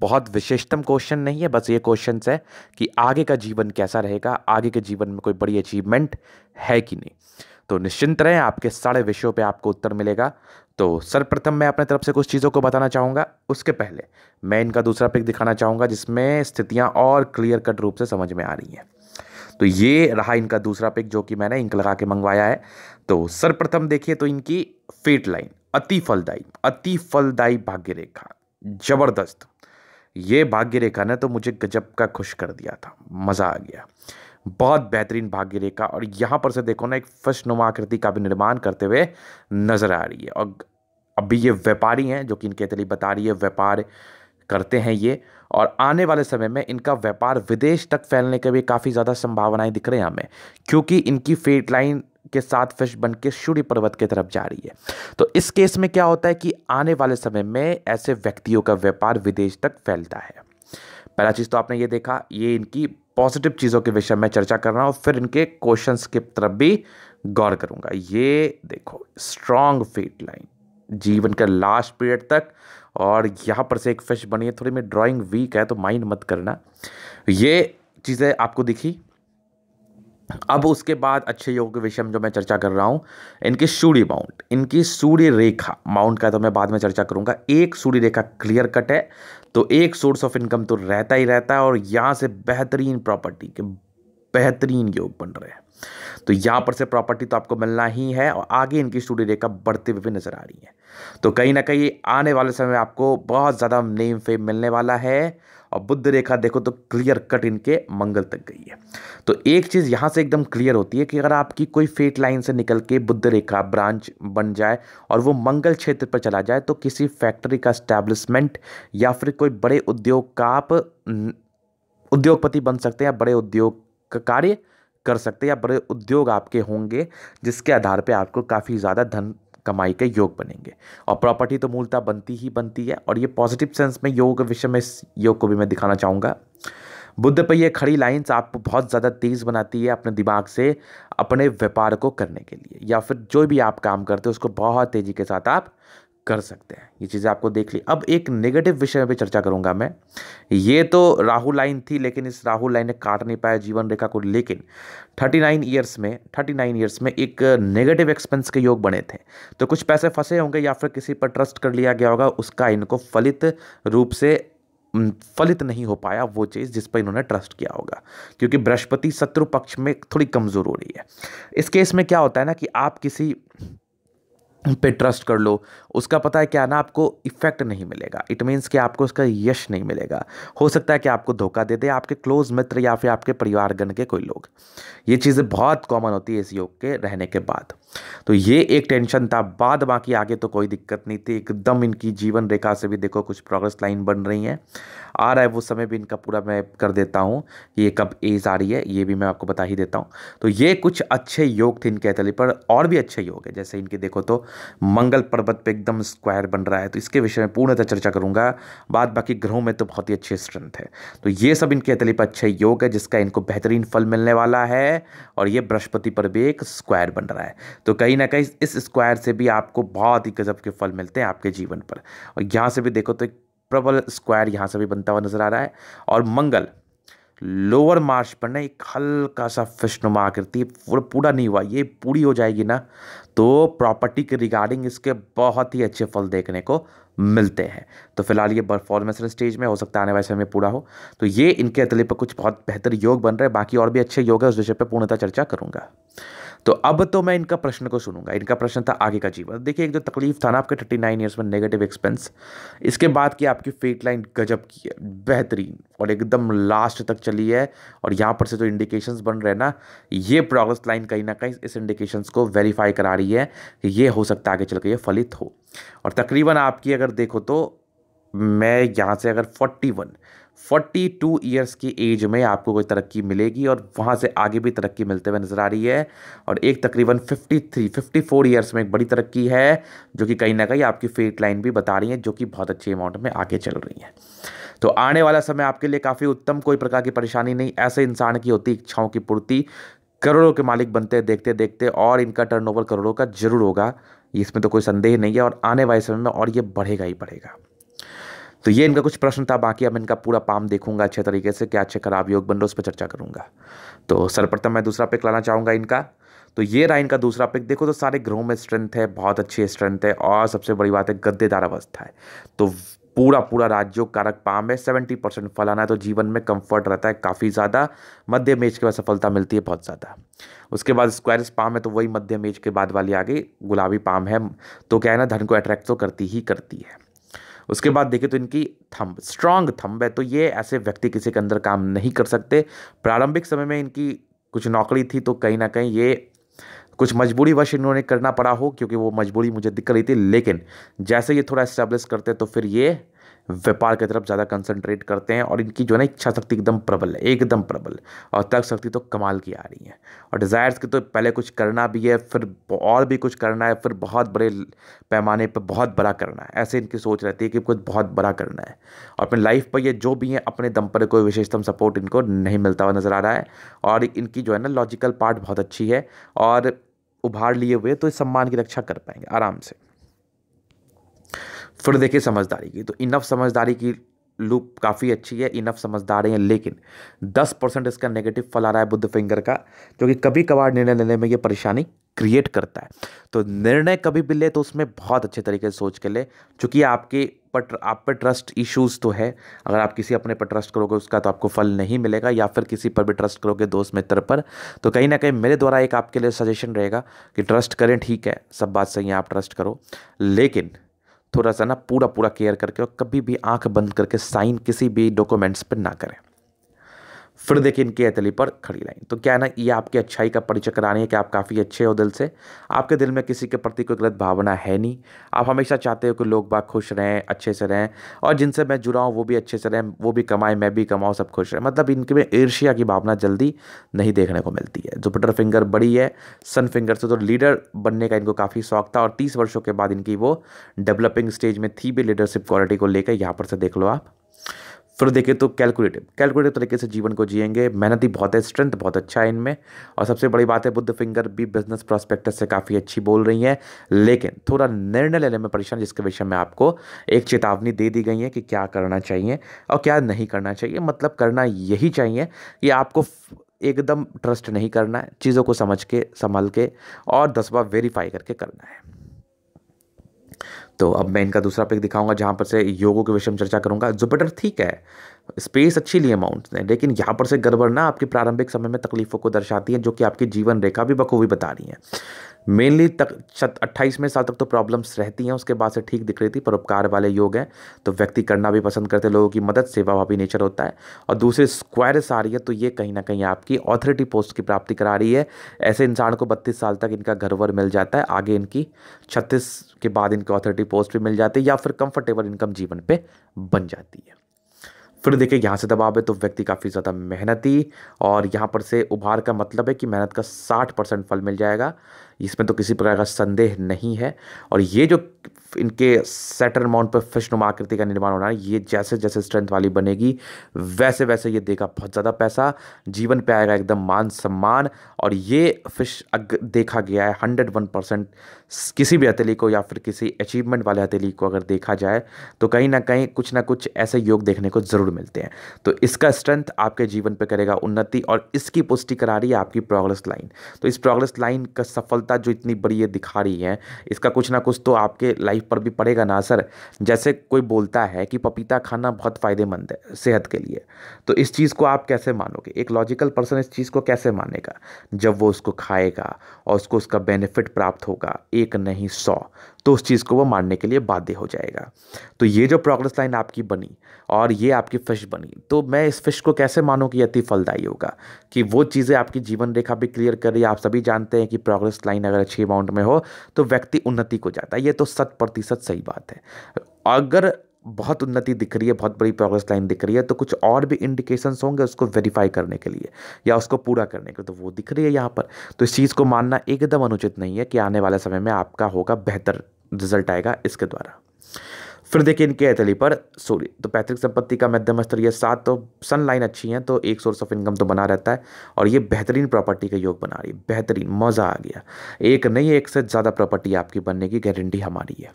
बहुत विशिष्टतम क्वेश्चन नहीं है बस ये क्वेश्चन है कि आगे का जीवन कैसा रहेगा आगे के जीवन में कोई बड़ी अचीवमेंट है कि नहीं तो निश्चिंत रहें आपके सारे विषयों पे आपको उत्तर मिलेगा तो सर्वप्रथम मैं अपने तरफ से कुछ चीज़ों को बताना चाहूँगा उसके पहले मैं इनका दूसरा पिक दिखाना चाहूँगा जिसमें स्थितियाँ और क्लियर कट रूप से समझ में आ रही हैं तो ये रहा इनका दूसरा पिक जो कि मैंने इंक लगा के मंगवाया है तो सर्वप्रथम देखिए तो इनकी फेट लाइन अति फलदायी अति फलदायी भाग्य रेखा जबरदस्त ये भाग्य रेखा ने तो मुझे गजब का खुश कर दिया था मज़ा आ गया बहुत बेहतरीन भाग्य रेखा और यहाँ पर से देखो ना एक फर्श नुमा आकृति का भी निर्माण करते हुए नज़र आ रही है और अभी ये व्यापारी हैं जो कि इनके तली बता रही है व्यापार करते हैं ये और आने वाले समय में इनका व्यापार विदेश तक फैलने के भी काफ़ी ज़्यादा संभावनाएं दिख रही हैं हमें क्योंकि इनकी फेट लाइन के साथ फिश बन के सूर्य पर्वत की तरफ जा रही है तो इस केस में क्या होता है कि आने वाले समय में ऐसे व्यक्तियों का व्यापार विदेश तक फैलता है पहला चीज़ तो आपने ये देखा ये इनकी पॉजिटिव चीज़ों के विषय में चर्चा कर रहा हूँ फिर इनके क्वेश्चंस की तरफ भी गौर करूँगा ये देखो स्ट्रॉन्ग फेट लाइन जीवन का लास्ट पीरियड तक और यहाँ पर से एक फिश बनी है थोड़ी मेरी ड्राइंग वीक है तो माइंड मत करना ये चीज़ें आपको दिखी अब उसके बाद अच्छे योग के विषय में जो मैं चर्चा कर रहा हूँ इनकी सूर्य माउंट इनकी सूर्य रेखा माउंट का तो मैं बाद में चर्चा करूँगा एक सूर्य रेखा क्लियर कट है तो एक सोर्स ऑफ इनकम तो रहता ही रहता है और यहाँ से बेहतरीन प्रॉपर्टी के बेहतरीन योग बन रहे हैं तो यहाँ पर से प्रॉपर्टी तो आपको मिलना ही है और आगे इनकी सूर्य रेखा बढ़ते हुए भी नज़र आ रही है तो कहीं ना कहीं आने वाले समय में आपको बहुत ज़्यादा नेम फेम मिलने वाला है और बुद्ध रेखा देखो तो क्लियर कट इनके मंगल तक गई है तो एक चीज़ यहाँ से एकदम क्लियर होती है कि अगर आपकी कोई फेट लाइन से निकल के बुद्ध रेखा ब्रांच बन जाए और वो मंगल क्षेत्र पर चला जाए तो किसी फैक्ट्री का स्टैब्लिशमेंट या फिर कोई बड़े उद्योग का आप उद्योगपति बन सकते हैं या बड़े उद्योग का कार्य कर सकते हैं या बड़े उद्योग आपके होंगे जिसके आधार पर आपको काफ़ी ज़्यादा धन कमाई के योग बनेंगे और प्रॉपर्टी तो मूलतः बनती ही बनती है और ये पॉजिटिव सेंस में योग विषय में इस योग को भी मैं दिखाना चाहूँगा बुद्ध पर ये खड़ी लाइंस आपको बहुत ज़्यादा तेज़ बनाती है अपने दिमाग से अपने व्यापार को करने के लिए या फिर जो भी आप काम करते हो उसको बहुत तेज़ी के साथ आप कर सकते हैं ये चीज़ें आपको देख ली अब एक नेगेटिव विषय पे चर्चा करूंगा मैं ये तो राहु लाइन थी लेकिन इस राहु लाइन ने काट नहीं पाया जीवन रेखा को लेकिन 39 ईयर्स में 39 ईयर्स में एक नेगेटिव एक्सपेंस के योग बने थे तो कुछ पैसे फंसे होंगे या फिर किसी पर ट्रस्ट कर लिया गया होगा उसका इनको फलित रूप से फलित नहीं हो पाया वो चीज़ जिस पर इन्होंने ट्रस्ट किया होगा क्योंकि बृहस्पति शत्रु पक्ष में थोड़ी कमज़ोर हो रही है इस केस में क्या होता है ना कि आप किसी पे ट्रस्ट कर लो उसका पता है क्या ना आपको इफ़ेक्ट नहीं मिलेगा इट मीन्स कि आपको उसका यश नहीं मिलेगा हो सकता है कि आपको धोखा दे दे आपके क्लोज़ मित्र या फिर आपके परिवारगण के कोई लोग ये चीज़ें बहुत कॉमन होती है इस योग के रहने के बाद तो ये एक टेंशन था बाद बाकी आगे तो कोई दिक्कत नहीं थी एकदम इनकी जीवन रेखा से भी देखो कुछ प्रोग्रेस लाइन बन रही है आ रहा है वो समय भी इनका पूरा मैं कर देता हूँ ये कब एज आ रही है ये भी मैं आपको बता ही देता हूँ तो ये कुछ अच्छे योग थे इनके अतली पर और भी अच्छे योग है जैसे इनके देखो तो मंगल पर्वत पर एकदम स्क्वायर बन रहा है तो इसके विषय में पूर्णतः चर्चा करूँगा बाद बाकी ग्रहों में तो बहुत ही अच्छे स्ट्रेंथ है तो ये सब इनके अतली पर अच्छे योग है जिसका इनको बेहतरीन फल मिलने वाला है और ये बृहस्पति पर भी एक स्क्वायर बन रहा है तो कहीं ना कहीं इस स्क्वायर से भी आपको बहुत ही गजब के फल मिलते हैं आपके जीवन पर और यहाँ से भी देखो तो एक प्रबल स्क्वायर यहाँ से भी बनता हुआ नजर आ रहा है और मंगल लोअर मार्च पर ना एक हल्का सा फिशनुमा आकृति पूरा नहीं हुआ ये पूरी हो जाएगी ना तो प्रॉपर्टी के रिगार्डिंग इसके बहुत ही अच्छे फल देखने को मिलते हैं तो फिलहाल ये परफॉर्मेंस स्टेज में हो सकता है आने वाले समय में पूरा हो तो ये इनके अतले पर कुछ बहुत बेहतर योग बन रहे हैं बाकी और भी अच्छे योग है उस विषय पर पूर्णतः चर्चा करूँगा तो अब तो मैं इनका प्रश्न को सुनूंगा इनका प्रश्न था आगे का जीवन देखिए एक जो तकलीफ था ना आपके थर्टी नाइन ईयर्स में नेगेटिव एक्सपेंस इसके बाद की आपकी फेट लाइन गजब की है बेहतरीन और एकदम लास्ट तक चली है और यहाँ पर से जो इंडिकेशन बन रहे ना ये प्रोग्रेस लाइन कहीं ना कहीं इस इंडिकेशंस को वेरीफाई करा रही है कि ये हो सकता है आगे चल के ये फलित हो और तकरीबन आपकी अगर देखो तो मैं यहाँ से अगर forty one forty two years की एज में आपको कोई तरक्की मिलेगी और वहाँ से आगे भी तरक्की मिलते हुए नज़र आ रही है और एक तकरीबन fifty three fifty four years में एक बड़ी तरक्की है जो कि कहीं ना कहीं आपकी फेट लाइन भी बता रही है जो कि बहुत अच्छी अमाउंट में आगे चल रही है तो आने वाला समय आपके लिए काफ़ी उत्तम कोई प्रकार की परेशानी नहीं ऐसे इंसान की होती इच्छाओं की पूर्ति करोड़ों के मालिक बनते देखते देखते और इनका टर्नओवर करोड़ों का जरूर होगा इसमें तो कोई संदेह नहीं है और आने वाले समय में और ये बढ़ेगा ही बढ़ेगा तो ये इनका कुछ प्रश्न था बाकी अब इनका पूरा पाम देखूंगा अच्छे तरीके से क्या अच्छे खराब योग बन रहे उस पर चर्चा करूंगा तो सर्वप्रथम मैं दूसरा पिक लाना चाहूँगा इनका तो ये रहा इनका दूसरा पिक देखो तो सारे ग्रहों में स्ट्रेंथ है बहुत अच्छी स्ट्रेंथ है और सबसे बड़ी बात है गद्देदार अवस्था है तो पूरा पूरा राज्यों कारक पाम है सेवेंटी परसेंट फल आना है तो जीवन में कंफर्ट रहता है काफ़ी ज़्यादा मध्यम एज के बाद सफलता मिलती है बहुत ज़्यादा उसके बाद स्क्वायरस पाम है तो वही मध्यम एज के बाद वाली आ गई गुलाबी पाम है तो क्या है ना धन को अट्रैक्ट तो करती ही करती है उसके बाद देखें तो इनकी थंब स्ट्रांग थंब है तो ये ऐसे व्यक्ति किसी के अंदर काम नहीं कर सकते प्रारंभिक समय में इनकी कुछ नौकरी थी तो कहीं ना कहीं ये कुछ मजबूरी वश इन्होंने करना पड़ा हो क्योंकि वो मजबूरी मुझे दिख रही थी लेकिन जैसे ये थोड़ा इस्टेब्लिश करते तो फिर ये व्यापार की तरफ ज़्यादा कंसंट्रेट करते हैं और इनकी जो है ना इच्छा शक्ति एकदम प्रबल है एकदम प्रबल और तर्क शक्ति तो कमाल की आ रही है और डिज़ायर्स की तो पहले कुछ करना भी है फिर और भी कुछ करना है फिर बहुत बड़े पैमाने पर बहुत बड़ा करना है ऐसे इनकी सोच रहती है कि कुछ बहुत बड़ा करना है और अपनी लाइफ पर ये जो भी है अपने दम पर कोई विशेषतम सपोर्ट इनको नहीं मिलता हुआ नज़र आ रहा है और इनकी जो है ना लॉजिकल पार्ट बहुत अच्छी है और उभार लिए हुए तो इस सम्मान की रक्षा कर पाएंगे आराम से फिर देखिए समझदारी की तो इनफ समझदारी की लूप काफ़ी अच्छी है इनफ समझदार हैं लेकिन 10 परसेंट इसका नेगेटिव फल आ रहा है बुद्ध फिंगर का जो कि कभी कभार निर्णय लेने में ये परेशानी क्रिएट करता है तो निर्णय कभी भी ले तो उसमें बहुत अच्छे तरीके से सोच के ले चूँकि आपके पर आप पर ट्रस्ट इश्यूज तो है अगर आप किसी अपने पर ट्रस्ट करोगे उसका तो आपको फल नहीं मिलेगा या फिर किसी पर भी ट्रस्ट करोगे दोस्त मित्र पर तो कहीं ना कहीं मेरे द्वारा एक आपके लिए सजेशन रहेगा कि ट्रस्ट करें ठीक है सब बात सही है आप ट्रस्ट करो लेकिन थोड़ा सा ना पूरा पूरा केयर करके और कभी भी आंख बंद करके साइन किसी भी डॉक्यूमेंट्स पर ना करें फिर देखिए इनकी हथेली पर खड़ी लाइन तो क्या है ना ये आपकी अच्छाई का परिचय करानी है कि आप काफ़ी अच्छे हो दिल से आपके दिल में किसी के प्रति कोई गलत भावना है नहीं आप हमेशा चाहते हो कि लोग बाग खुश रहें अच्छे से रहें और जिनसे मैं जुड़ा हूँ वो भी अच्छे से रहें वो भी कमाएं मैं भी कमाऊँ सब खुश रहें मतलब इनके में ईर्ष्या की भावना जल्दी नहीं देखने को मिलती है जुपिटर फिंगर बड़ी है सन फिंगर से तो लीडर बनने का इनको काफ़ी शौक था और तीस वर्षों के बाद इनकी वो डेवलपिंग स्टेज में थी भी लीडरशिप क्वालिटी को लेकर यहाँ पर से देख लो आप फिर देखें तो कैलकुलेटिव कैलकुलेटिव तरीके से जीवन को जिएंगे मेहनत ही बहुत है स्ट्रेंथ बहुत अच्छा है इनमें और सबसे बड़ी बात है बुद्ध फिंगर भी बिजनेस प्रोस्पेक्टस से काफ़ी अच्छी बोल रही हैं लेकिन थोड़ा निर्णय लेने में परेशान जिसके विषय में आपको एक चेतावनी दे दी गई है कि क्या करना चाहिए और क्या नहीं करना चाहिए मतलब करना यही चाहिए कि आपको एकदम ट्रस्ट नहीं करना है चीज़ों को समझ के संभल के और दसवा वेरीफाई करके करना है तो अब मैं इनका दूसरा पिक दिखाऊंगा जहाँ पर से योगों के विषय में चर्चा करूंगा जुपिटर ठीक है स्पेस अच्छी ली अमाउंट ने लेकिन यहाँ पर से गड़बड़ ना आपकी प्रारंभिक समय में तकलीफों को दर्शाती है जो कि आपकी जीवन रेखा भी बखूबी बता रही है मेनली तक शत अट्ठाईसवें साल तक तो प्रॉब्लम्स रहती हैं उसके बाद से ठीक दिख रही थी परोपकार वाले योग हैं तो व्यक्ति करना भी पसंद करते लोगों की मदद सेवा भावी नेचर होता है और दूसरी स्क्वायरस आ रही है तो ये कहीं ना कहीं आपकी ऑथोरिटी पोस्ट की प्राप्ति करा रही है ऐसे इंसान को बत्तीस साल तक इनका घर वर मिल जाता है आगे इनकी छत्तीस के बाद इनकी ऑथोरिटी पोस्ट भी मिल जाती है या फिर कंफर्टेबल इनकम जीवन पर बन जाती है फिर देखिए यहाँ से दबाव है तो व्यक्ति काफ़ी ज़्यादा मेहनती और यहाँ पर से उभार का मतलब है कि मेहनत का साठ परसेंट फल मिल जाएगा इसमें तो किसी प्रकार का संदेह नहीं है और ये जो इनके सेटर माउंट पर फिशनुमा आकृति का निर्माण होना है ये जैसे जैसे स्ट्रेंथ वाली बनेगी वैसे वैसे ये देगा बहुत ज़्यादा पैसा जीवन पे आएगा एकदम मान सम्मान और ये फिश अग देखा गया है हंड्रेड वन परसेंट किसी भी हथेली को या फिर किसी अचीवमेंट वाले हथेली को अगर देखा जाए तो कहीं ना कहीं कुछ ना कुछ ऐसे योग देखने को ज़रूर मिलते हैं तो इसका स्ट्रेंथ आपके जीवन पर करेगा उन्नति और इसकी पुष्टि करा रही है आपकी प्रोग्रेस लाइन तो इस प्रोग्रेस लाइन का सफलता सत्ता जो इतनी बड़ी ये दिखा रही है इसका कुछ ना कुछ तो आपके लाइफ पर भी पड़ेगा ना असर जैसे कोई बोलता है कि पपीता खाना बहुत फ़ायदेमंद है सेहत के लिए तो इस चीज़ को आप कैसे मानोगे एक लॉजिकल पर्सन इस चीज़ को कैसे मानेगा जब वो उसको खाएगा और उसको उसका बेनिफिट प्राप्त होगा एक नहीं सौ तो उस चीज़ को वो मानने के लिए बाध्य हो जाएगा तो ये जो प्रोग्रेस लाइन आपकी बनी और ये आपकी फ़िश बनी तो मैं इस फिश को कैसे मानूँ कि अति फलदायी होगा कि वो चीज़ें आपकी जीवन रेखा भी क्लियर कर रही है आप सभी जानते हैं कि प्रोग्रेस लाइन अगर अच्छी अमाउंट में हो तो व्यक्ति उन्नति को जाता है ये तो शत प्रतिशत सही बात है अगर बहुत उन्नति दिख रही है बहुत बड़ी प्रोग्रेस लाइन दिख रही है तो कुछ और भी इंडिकेशंस होंगे उसको वेरीफाई करने के लिए या उसको पूरा करने के लिए तो वो दिख रही है यहाँ पर तो इस चीज़ को मानना एकदम अनुचित नहीं है कि आने वाले समय में आपका होगा बेहतर रिजल्ट आएगा इसके द्वारा फिर देखिए इनके ऐतली पर सूर्य तो पैतृक संपत्ति का मध्यम स्तरीय सात तो सन लाइन अच्छी है तो एक सोर्स ऑफ इनकम तो बना रहता है और ये बेहतरीन प्रॉपर्टी का योग बना रही है बेहतरीन मज़ा आ गया एक नहीं एक से ज़्यादा प्रॉपर्टी आपकी बनने की गारंटी हमारी है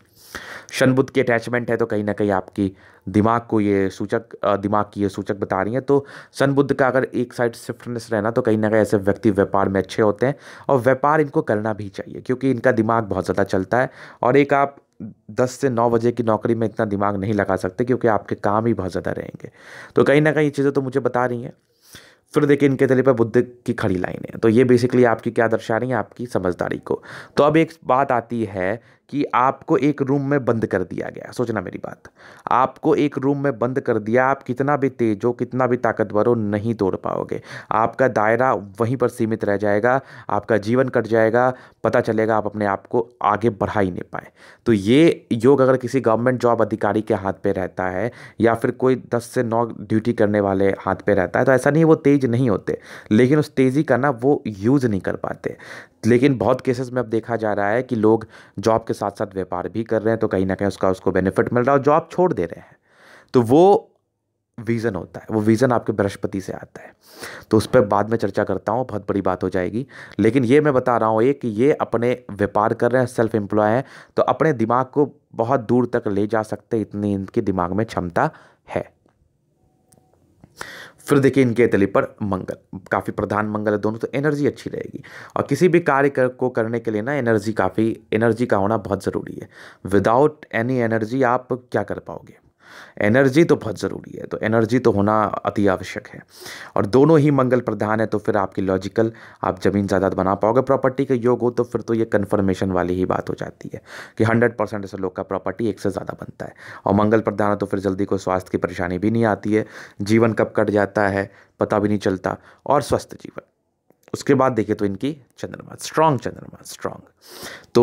शन बुद्ध की अटैचमेंट है तो कहीं ना कहीं आपकी दिमाग को ये सूचक दिमाग की ये सूचक बता रही हैं तो सन बुद्ध का अगर एक साइड शिफ्टनेस रहना तो कहीं ना कहीं ऐसे व्यक्ति व्यापार में अच्छे होते हैं और व्यापार इनको करना भी चाहिए क्योंकि इनका दिमाग बहुत ज़्यादा चलता है और एक आप दस से नौ बजे की नौकरी में इतना दिमाग नहीं लगा सकते क्योंकि आपके काम ही बहुत ज़्यादा रहेंगे तो कहीं ना कहीं ये चीज़ें तो मुझे बता रही हैं फिर देखिए इनके तले पर बुद्ध की खड़ी लाइन है तो ये बेसिकली आपकी क्या दर्शा रही है आपकी समझदारी को तो अब एक बात आती है कि आपको एक रूम में बंद कर दिया गया सोचना मेरी बात आपको एक रूम में बंद कर दिया आप कितना भी तेज हो कितना भी ताकतवर हो नहीं तोड़ पाओगे आपका दायरा वहीं पर सीमित रह जाएगा आपका जीवन कट जाएगा पता चलेगा आप अपने आप को आगे बढ़ा ही नहीं पाए तो ये योग अगर किसी गवर्नमेंट जॉब अधिकारी के हाथ पर रहता है या फिर कोई दस से नौ ड्यूटी करने वाले हाथ पर रहता है तो ऐसा नहीं वो तेज नहीं होते लेकिन उस तेज़ी का ना वो यूज़ नहीं कर पाते लेकिन बहुत केसेस में अब देखा जा रहा है कि लोग जॉब के साथ साथ व्यापार भी कर रहे हैं तो कहीं ना कहीं उसका उसको बेनिफिट मिल रहा है और आप छोड़ दे रहे हैं तो वो विज़न होता है वो विज़न आपके बृहस्पति से आता है तो उस पर बाद में चर्चा करता हूँ बहुत बड़ी बात हो जाएगी लेकिन ये मैं बता रहा हूँ ये कि ये अपने व्यापार कर रहे हैं सेल्फ एम्प्लॉय हैं तो अपने दिमाग को बहुत दूर तक ले जा सकते इतनी इनके दिमाग में क्षमता है फिर देखिए इनके तली पर मंगल काफ़ी प्रधान मंगल है दोनों तो एनर्जी अच्छी रहेगी और किसी भी कार्य कर, को करने के लिए ना एनर्जी काफ़ी एनर्जी का होना बहुत ज़रूरी है विदाउट एनी एनर्जी आप क्या कर पाओगे एनर्जी तो बहुत ज़रूरी है तो एनर्जी तो होना अति आवश्यक है और दोनों ही मंगल प्रधान है तो फिर आपकी लॉजिकल आप ज़मीन जायदाद बना पाओगे प्रॉपर्टी का योग हो तो फिर तो ये कन्फर्मेशन वाली ही बात हो जाती है कि हंड्रेड परसेंट ऐसे लोग का प्रॉपर्टी एक से ज़्यादा बनता है और मंगल प्रधान है तो फिर जल्दी कोई स्वास्थ्य की परेशानी भी नहीं आती है जीवन कब कट जाता है पता भी नहीं चलता और स्वस्थ जीवन उसके बाद देखिए तो इनकी चंद्रमा स्ट्रांग चंद्रमा स्ट्रांग तो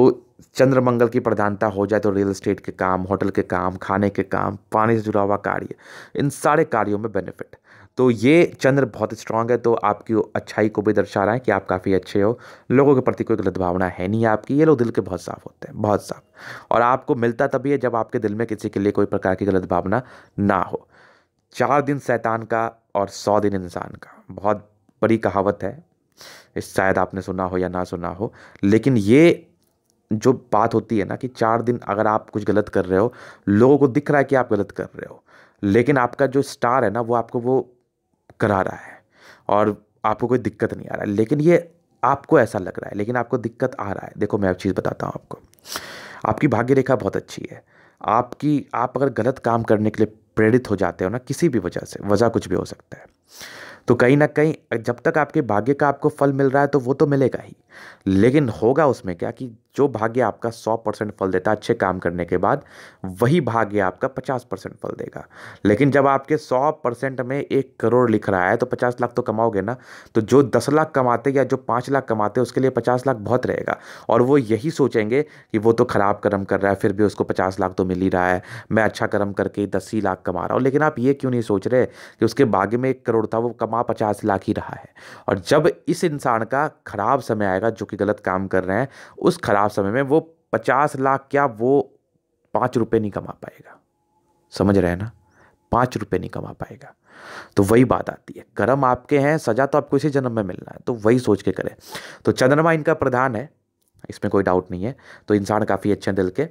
चंद्रमंगल की प्रधानता हो जाए तो रियल इस्टेट के काम होटल के काम खाने के काम पानी से जुड़ा हुआ कार्य इन सारे कार्यों में बेनिफिट तो ये चंद्र बहुत स्ट्रांग है तो आपकी अच्छाई को भी दर्शा रहा है कि आप काफ़ी अच्छे हो लोगों के प्रति कोई गलत भावना है नहीं आपकी ये लोग दिल के बहुत साफ़ होते हैं बहुत साफ़ और आपको मिलता तभी है जब आपके दिल में किसी के लिए कोई प्रकार की गलत भावना ना हो चार दिन शैतान का और सौ दिन इंसान का बहुत बड़ी कहावत है शायद आपने सुना हो या ना सुना हो लेकिन ये जो बात होती है ना कि चार दिन अगर आप कुछ गलत कर रहे हो लोगों को दिख रहा है कि आप गलत कर रहे हो लेकिन आपका जो स्टार है ना वो आपको वो करा रहा है और आपको कोई दिक्कत नहीं आ रहा है लेकिन ये आपको ऐसा लग रहा है लेकिन आपको दिक्कत आ रहा है देखो मैं एक चीज़ बताता हूँ आपको आपकी भाग्य रेखा बहुत अच्छी है आपकी आप अगर गलत काम करने के लिए प्रेरित हो जाते हो ना किसी भी वजह से वजह कुछ भी हो सकता है तो कहीं ना कहीं जब तक आपके भाग्य का आपको फल मिल रहा है तो वो तो मिलेगा ही लेकिन होगा उसमें क्या कि जो भाग्य आपका सौ परसेंट फल देता है अच्छे काम करने के बाद वही भाग्य आपका पचास परसेंट फल देगा लेकिन जब आपके सौ परसेंट में एक करोड़ लिख रहा है तो पचास लाख तो कमाओगे ना तो जो दस लाख कमाते या जो पाँच लाख कमाते उसके लिए पचास लाख बहुत रहेगा और वो यही सोचेंगे कि वो तो ख़राब कर्म कर रहा है फिर भी उसको पचास लाख तो मिल ही रहा है मैं अच्छा कर्म करके दस ही लाख कमा रहा हूँ लेकिन आप ये क्यों नहीं सोच रहे कि उसके भाग्य में एक करोड़ था वो कमा पचास लाख ही रहा है और जब इस इंसान का खराब समय आएगा जो कि गलत काम कर रहे हैं उस खराब खराब समय में वो पचास लाख क्या वो पाँच रुपये नहीं कमा पाएगा समझ रहे हैं ना पाँच रुपये नहीं कमा पाएगा तो वही बात आती है कर्म आपके हैं सजा तो आपको इसी जन्म में मिलना है तो वही सोच के करें तो चंद्रमा इनका प्रधान है इसमें कोई डाउट नहीं है तो इंसान काफ़ी अच्छे हैं दिल के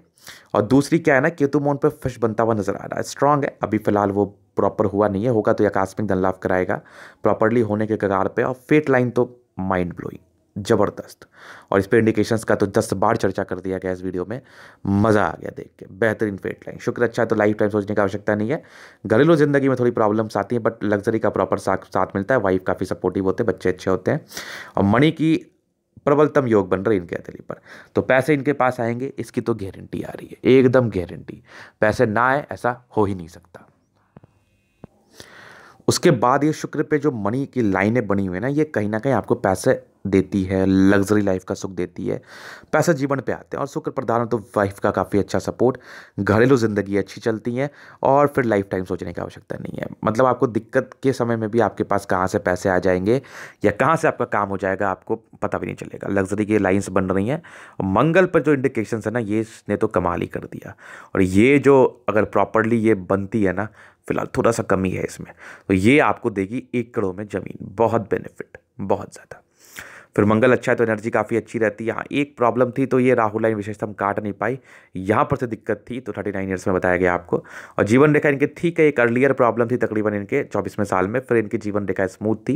और दूसरी क्या है ना केतु मोन पर फिश बनता हुआ नजर आ रहा है स्ट्रांग है अभी फिलहाल वो प्रॉपर हुआ नहीं है होगा तो आकस्मिक धन लाभ कराएगा प्रॉपरली होने के कगार पे और फेट लाइन तो माइंड ब्लोइंग ज़बरदस्त और इस पर इंडिकेशंस का तो दस बार चर्चा कर दिया गया इस वीडियो में मज़ा आ गया देख के बेहतरीन फेट लाइन शुक्र अच्छा तो लाइफ टाइम सोचने की आवश्यकता नहीं है घरेलू ज़िंदगी में थोड़ी प्रॉब्लम्स आती हैं बट लग्जरी का प्रॉपर साथ साथ मिलता है वाइफ काफ़ी सपोर्टिव होते हैं बच्चे अच्छे होते हैं और मणि की प्रबलतम योग बन रहे इनके अतली पर तो पैसे इनके पास आएंगे इसकी तो गारंटी आ रही है एकदम गारंटी पैसे ना आए ऐसा हो ही नहीं सकता उसके बाद ये शुक्र पे जो मनी की लाइनें बनी हुई है ना ये कहीं ना कहीं आपको पैसे देती है लग्जरी लाइफ का सुख देती है पैसा जीवन पे आते हैं और शुक्र प्रधान तो वाइफ का काफ़ी अच्छा सपोर्ट घरेलू ज़िंदगी अच्छी चलती है और फिर लाइफ टाइम सोचने की आवश्यकता नहीं है मतलब आपको दिक्कत के समय में भी आपके पास कहाँ से पैसे आ जाएंगे या कहाँ से आपका काम हो जाएगा आपको पता भी नहीं चलेगा लग्जरी की लाइन्स बन रही हैं मंगल पर जो इंडिकेशन है ना ये ने तो कमाल ही कर दिया और ये जो अगर प्रॉपरली ये बनती है ना फिलहाल थोड़ा सा कमी है इसमें तो ये आपको देगी एक करोड़ में ज़मीन बहुत बेनिफिट बहुत ज़्यादा फिर मंगल अच्छा है तो एनर्जी काफ़ी अच्छी रहती है यहाँ एक प्रॉब्लम थी तो ये राहु लाइन विशेषता हम काट नहीं पाई यहाँ पर से दिक्कत थी तो थर्टी नाइन ईयर्स में बताया गया आपको और जीवन रेखा इनके ठीक है एक अर्लियर प्रॉब्लम थी तकरीबन इनके चौबीसवें साल में फिर इनकी जीवन रेखा स्मूथ थी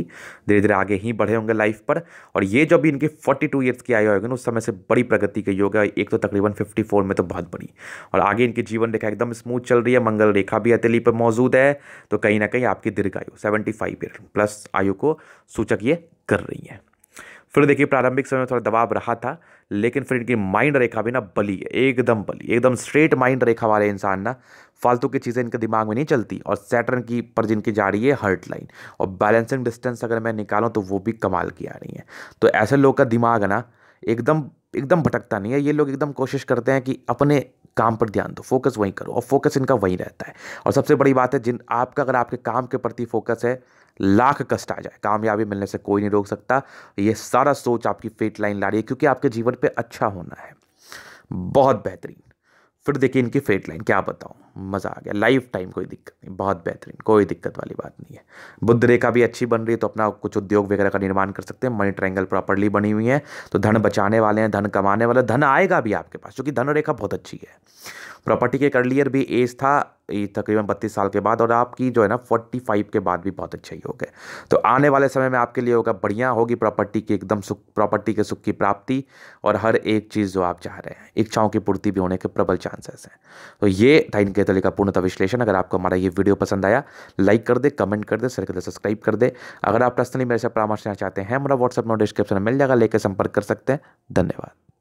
धीरे धीरे आगे ही बढ़े होंगे लाइफ पर और ये जो भी इनकी फोर्टी टू की आयु होगी उस समय से बड़ी प्रगति के योग है एक तो तकरीबन फिफ्टी फोर में तो बहुत बड़ी और आगे इनकी जीवन रेखा एकदम स्मूथ चल रही है मंगल रेखा भी अतली पर मौजूद है तो कहीं ना कहीं आपकी दीर्घायु सेवेंटी फाइव ईयर प्लस आयु को सूचक ये कर रही है फिर देखिए प्रारंभिक समय में थोड़ा दबाव रहा था लेकिन फिर इनकी माइंड रेखा भी ना बली है एकदम बली एकदम स्ट्रेट माइंड रेखा वाले इंसान ना फालतू की चीज़ें इनके दिमाग में नहीं चलती और सैटर्न की पर जिनकी जा रही है हर्ट लाइन और बैलेंसिंग डिस्टेंस अगर मैं निकालूँ तो वो भी कमाल की आ रही है तो ऐसे लोग का दिमाग ना एकदम एकदम भटकता नहीं है ये लोग एकदम कोशिश करते हैं कि अपने काम पर ध्यान दो फोकस वहीं करो और फोकस इनका वहीं रहता है और सबसे बड़ी बात है जिन आपका अगर आपके काम के प्रति फोकस है लाख कष्ट आ जाए कामयाबी मिलने से कोई नहीं रोक सकता ये सारा सोच आपकी फेट लाइन ला रही है क्योंकि आपके जीवन पे अच्छा होना है बहुत बेहतरीन फिर देखिए इनकी फेट लाइन क्या बताऊँ मज़ा आ गया लाइफ टाइम कोई दिक्कत नहीं बहुत बेहतरीन कोई दिक्कत वाली बात नहीं है बुद्ध रेखा भी अच्छी बन रही है तो अपना कुछ उद्योग वगैरह का निर्माण कर सकते हैं मनी ट्रायंगल प्रॉपरली बनी हुई है तो धन बचाने वाले हैं धन कमाने वाले धन आएगा भी आपके पास क्योंकि धन रेखा बहुत अच्छी है प्रॉपर्टी के अर्लियर भी एज था ये तकरीबन बत्तीस साल के बाद और आपकी जो है ना फोर्टी फाइव के बाद भी बहुत अच्छा ही हो गए तो आने वाले समय में आपके लिए होगा बढ़िया होगी प्रॉपर्टी की एकदम सुख प्रॉपर्टी के सुख की प्राप्ति और हर एक चीज़ जो आप चाह रहे हैं इच्छाओं की पूर्ति भी होने के प्रबल चांसेस हैं तो ये था इनके तले का पूर्णतः विश्लेषण अगर आपको हमारा ये वीडियो पसंद आया लाइक कर दे कमेंट कर दे सर के सब्सक्राइब कर दे अगर आप पर्सनली मेरे से परामर्श लेना चाहते हैं हमारा व्हाट्सअप में डिस्क्रिप्शन में मिल जाएगा लेकर संपर्क कर सकते हैं धन्यवाद